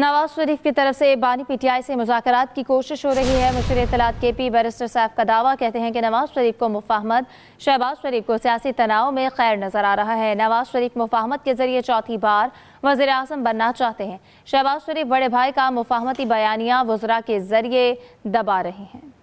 नवाज शरीफ की तरफ से बानी पीटीआई से मुजात की कोशिश हो रही है मुशीर इतलात के पी बैरिस्टर साहब का दावा कहते हैं कि नवाज शरीफ को मुफाहमत शहबाज शरीफ को सियासी तनाव में खैर नजर आ रहा है नवाज शरीफ मुफाहमत के जरिए चौथी बार वजे अजम बनना चाहते हैं शहबाज शरीफ बड़े भाई का मुफाहमती बयानिया वजरा के जरिए दबा रहे हैं